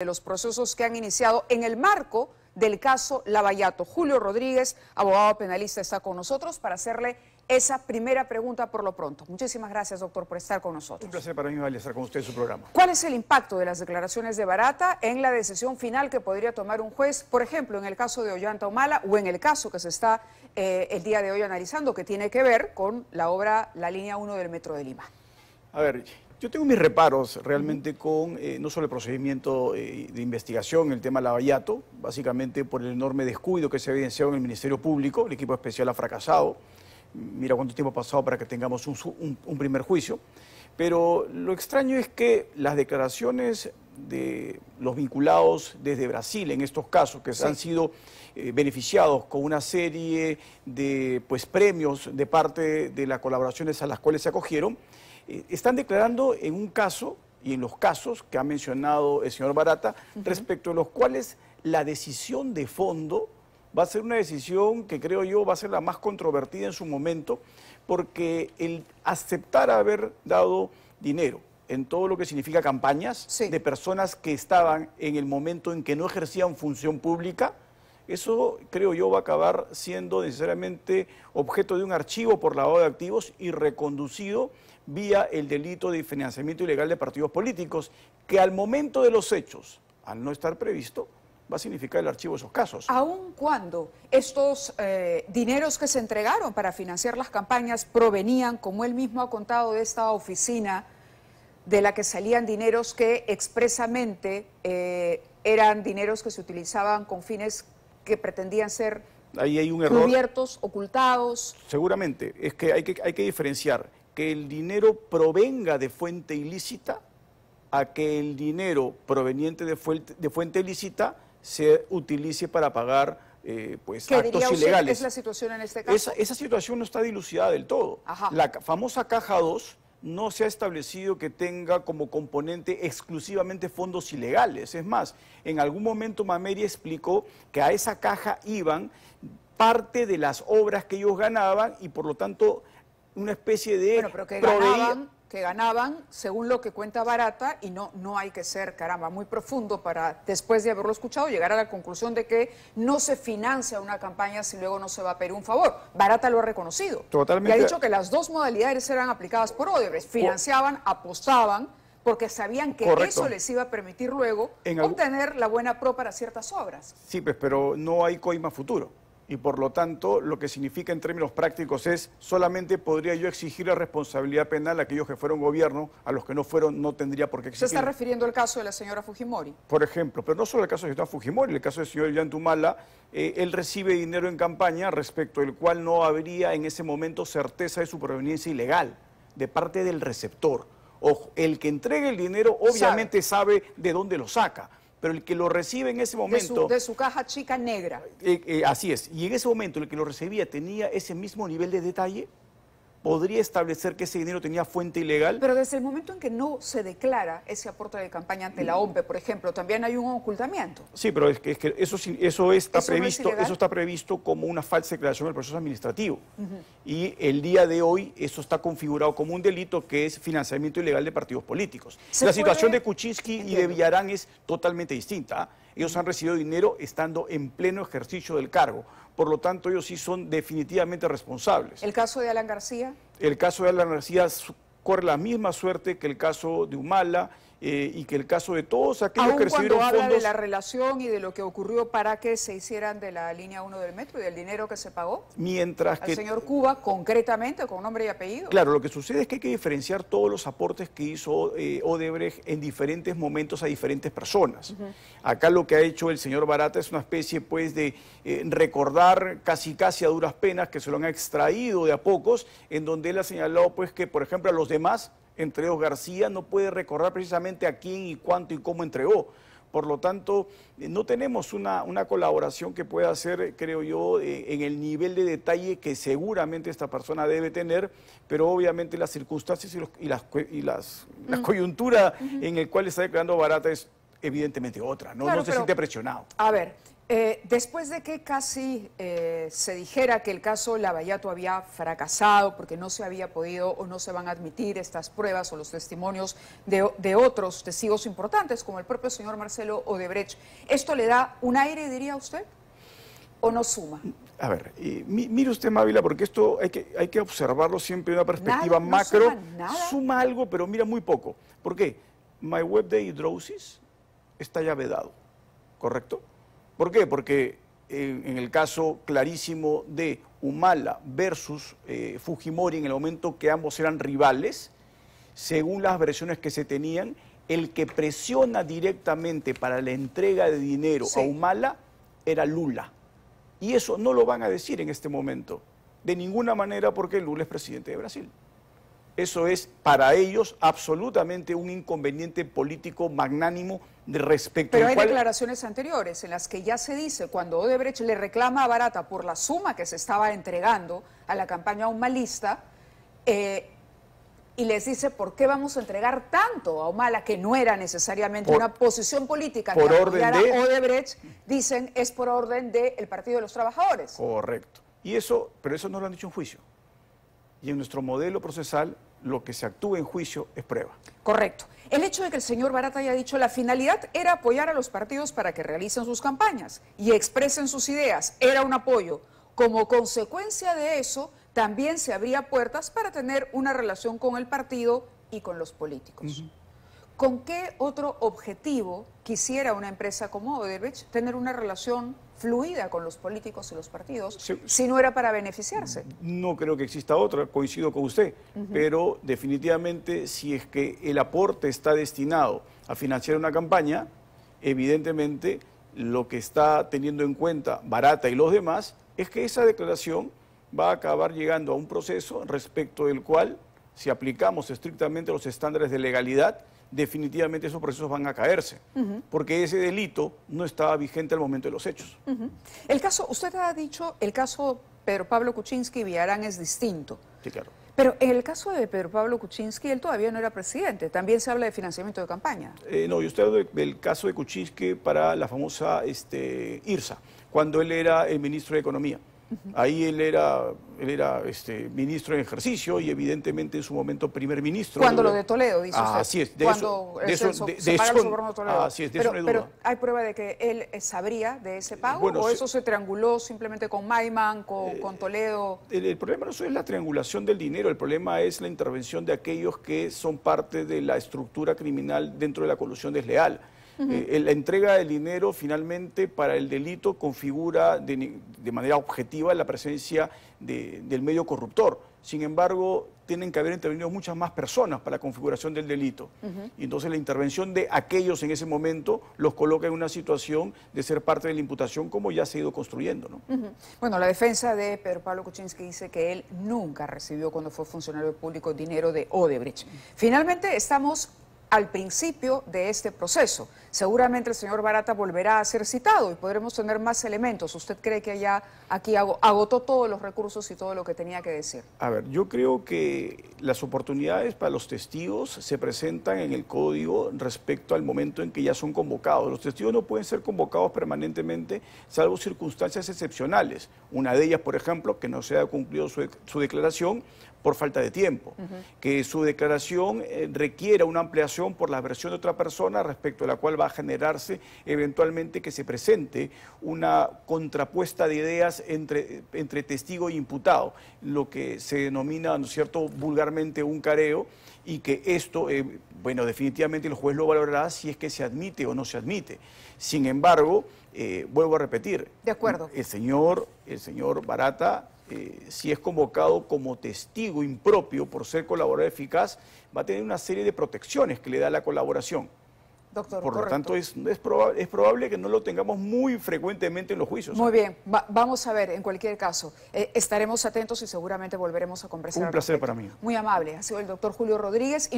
de los procesos que han iniciado en el marco del caso Lavallato. Julio Rodríguez, abogado penalista, está con nosotros para hacerle esa primera pregunta por lo pronto. Muchísimas gracias, doctor, por estar con nosotros. Un placer para mí, Valle, estar con usted en su programa. ¿Cuál es el impacto de las declaraciones de Barata en la decisión final que podría tomar un juez, por ejemplo, en el caso de Ollanta Humala o en el caso que se está eh, el día de hoy analizando, que tiene que ver con la obra La Línea 1 del Metro de Lima? A ver, yo tengo mis reparos realmente con eh, no solo el procedimiento eh, de investigación, el tema Lavallato, básicamente por el enorme descuido que se ha evidenciado en el Ministerio Público, el equipo especial ha fracasado, mira cuánto tiempo ha pasado para que tengamos un, primer juicio, pero lo extraño es que las declaraciones de los vinculados desde Brasil en estos casos que han sido eh, beneficiados con una serie de pues, premios de parte de las colaboraciones a las cuales se acogieron, eh, están declarando en un caso y en los casos que ha mencionado el señor Barata, respecto a los cuales la decisión de fondo va a ser una decisión que creo yo va a ser la más controvertida en su momento, porque el aceptar haber dado dinero en todo lo que significa campañas de personas que estaban en el momento en que no ejercían función pública, eso creo yo va a acabar siendo necesariamente objeto de un archivo por lavado de activos y reconducido vía el delito de financiamiento ilegal de partidos políticos, que al momento de los hechos, al no estar previsto, va a significar el archivo de esos casos. Aun cuando estos eh, dineros que se entregaron para financiar las campañas provenían, como él mismo ha contado, de esta oficina de la que salían dineros que expresamente eh, eran dineros que se utilizaban con fines que pretendían ser Ahí hay un error. cubiertos, ocultados. Seguramente, es que hay que, hay que diferenciar que el dinero provenga de fuente ilícita a que el dinero proveniente de fuente, ilícita se utilice para pagar eh, pues, ¿Qué es la situación en este caso? Esa, situación no está dilucidada del todo. La famosa caja 2 no se ha establecido que tenga como componente exclusivamente fondos ilegales. Es más, en algún momento Mameri explicó que a esa caja iban parte de las obras que ellos ganaban y por lo tanto una especie de... Bueno, pero que ganaban, según lo que cuenta Barata y no, no hay que ser, caramba, muy profundo para después de haberlo escuchado llegar a la conclusión de que no se financia una campaña si luego no se va a pedir un favor. Barata lo ha reconocido. Totalmente. Y ha dicho que las dos modalidades eran aplicadas por Odebrecht. Financiaban, apostaban porque sabían que eso les iba a permitir luego obtener la buena pro para ciertas obras. Sí, pues, pero no hay coima futuro y por lo tanto lo que significa en términos prácticos es solamente podría yo exigir la responsabilidad penal a aquellos que fueron gobierno, a los que no fueron no tendría por qué exigir. Se está refiriendo al caso de la señora Fujimori. Por ejemplo, pero no solo el caso de la señora Fujimori, el caso del señor Yantumala, eh, él recibe dinero en campaña respecto del cual no habría en ese momento certeza de su proveniencia ilegal de parte del receptor. Ojo, el que entregue el dinero obviamente sabe de dónde lo saca pero el que lo recibe en ese momento... De su, caja chica negra. Eh, eh, así es, y en ese momento el que lo recibía tenía ese mismo nivel de detalle, podría establecer que ese dinero tenía fuente ilegal. Pero desde el momento en que no se declara ese aporte de campaña ante la OMPE, por ejemplo, también hay un ocultamiento. Sí, pero es que, eso, está previsto, eso está previsto como una falsa declaración del proceso administrativo. Y el día de hoy eso está configurado como un delito que es financiamiento ilegal de partidos políticos. La situación de Kuczynski y de Villarán es totalmente distinta. ¿ah? ellos han recibido dinero estando en pleno ejercicio del cargo. Por lo tanto, ellos sí son definitivamente responsables. ¿El caso de Alan García? El caso de Alan García corre la misma suerte que el caso de Humala eh, y que el caso de todos aquellos que recibieron cuando habla de la relación y de lo que ocurrió para que se hicieran de la línea 1 del metro y del dinero que se pagó mientras al señor Cuba, concretamente, con nombre y apellido. Claro, lo que sucede es que hay que diferenciar todos los aportes que hizo eh, Odebrecht en diferentes momentos a diferentes personas. Acá lo que ha hecho el señor Barata es una especie pues de eh, recordar casi casi a duras penas que se lo han extraído de a pocos, en donde él ha señalado pues que, por ejemplo, a los demás dos García, no puede recordar precisamente a quién y cuánto y cómo entregó. Por lo tanto, eh, no tenemos una, una colaboración que pueda hacer, creo yo, eh, en el nivel de detalle que seguramente esta persona debe tener, pero obviamente las circunstancias y, las, y las, la mm. coyuntura en el cual está declarando barata es evidentemente otra, no, se siente presionado. A ver, eh, después de que casi eh, se dijera que el caso Lavallato había fracasado porque no se había podido o no se van a admitir estas pruebas o los testimonios de, otros testigos importantes, como el propio señor Marcelo Odebrecht, ¿esto le da un aire, diría usted? ¿O no suma? A ver, eh, mire usted, Mávila, porque esto hay que, hay que observarlo siempre de una perspectiva macro. suma, algo, pero mira muy poco. ¿Por qué? My web de hidrosis, está ya vedado, ¿correcto? ¿Por qué? Porque eh, en, el caso clarísimo de Humala versus eh, Fujimori, en el momento que ambos eran rivales, según las versiones que se tenían, el que presiona directamente para la entrega de dinero a Humala era Lula. Y eso no lo van a decir en este momento, de ninguna manera porque Lula es presidente de Brasil eso es para ellos absolutamente un inconveniente político magnánimo respecto Pero hay declaraciones anteriores en las que ya se dice cuando Odebrecht le reclama a Barata por la suma que se estaba entregando a la campaña umalista eh, y les dice por qué vamos a entregar tanto a Humala que no era necesariamente una posición política por que orden de... Odebrecht, dicen es por orden del Partido de los Trabajadores. Correcto. Y eso, pero eso no lo han dicho en juicio. Y en nuestro modelo procesal lo que se actúe en juicio es prueba. Correcto. El hecho de que el señor Barata haya dicho la finalidad era apoyar a los partidos para que realicen sus campañas y expresen sus ideas, era un apoyo. Como consecuencia de eso, también se abría puertas para tener una relación con el partido y con los políticos. ¿Con qué otro objetivo quisiera una empresa como Odebrecht tener una relación fluida con los políticos y los partidos si no era para beneficiarse? No creo que exista otra, coincido con usted, pero definitivamente si es que el aporte está destinado a financiar una campaña, evidentemente lo que está teniendo en cuenta Barata y los demás es que esa declaración va a acabar llegando a un proceso respecto del cual, si aplicamos estrictamente los estándares de legalidad, definitivamente esos procesos van a caerse, porque ese delito no estaba vigente al momento de los hechos. El caso, usted ha dicho, el caso Pedro Pablo Kuczynski y Villarán es distinto. Sí, claro. Pero en el caso de Pedro Pablo Kuczynski, él todavía no era presidente. También se habla de financiamiento de campaña. Eh, no, yo estoy del caso de Kuczynski para la famosa este, IRSA, cuando él era el ministro de Economía. Ahí él era, él era este, ministro en ejercicio y evidentemente en su momento primer ministro. Cuando lo de Toledo, dice usted. así es. De eso, de pero, hay prueba de que él sabría de ese eh, pago o eso se trianguló simplemente con Maiman, con, eh, Toledo? el, problema no es la triangulación del dinero, el problema es la intervención de aquellos que son parte de la estructura criminal dentro de la colusión desleal. Eh, la entrega del dinero finalmente para el delito configura de, manera objetiva la presencia del medio corruptor. Sin embargo, tienen que haber intervenido muchas más personas para la configuración del delito. Y entonces la intervención de aquellos en ese momento los coloca en una situación de ser parte de la imputación como ya se ha ido construyendo. ¿no? Bueno, la defensa de Pedro Pablo Kuczynski dice que él nunca recibió cuando fue funcionario público dinero de Odebrecht. Finalmente estamos al principio de este proceso. Seguramente el señor Barata volverá a ser citado y podremos tener más elementos. ¿Usted cree que ya aquí agotó todos los recursos y todo lo que tenía que decir? A ver, yo creo que las oportunidades para los testigos se presentan en el código respecto al momento en que ya son convocados. Los testigos no pueden ser convocados permanentemente, salvo circunstancias excepcionales. Una de ellas, por ejemplo, que no se haya cumplido su, declaración por falta de tiempo, que su declaración eh, requiera una ampliación por la versión de otra persona respecto a la cual va a generarse eventualmente que se presente una contrapuesta de ideas entre, entre testigo e imputado, lo que se denomina, ¿no es cierto?, vulgarmente un careo y que esto, eh, bueno, definitivamente el juez lo valorará si es que se admite o no se admite. Sin embargo, eh, vuelvo a repetir. De acuerdo. El señor, el señor Barata, eh, si es convocado como testigo impropio por ser colaborador eficaz, va a tener una serie de protecciones que le da la colaboración. Por lo tanto, es, es, es, probable que no lo tengamos muy frecuentemente en los juicios. Muy ¿eh? bien, vamos a ver, en cualquier caso, eh, estaremos atentos y seguramente volveremos a conversar. Un placer para mí. Muy amable, ha sido el doctor Julio Rodríguez.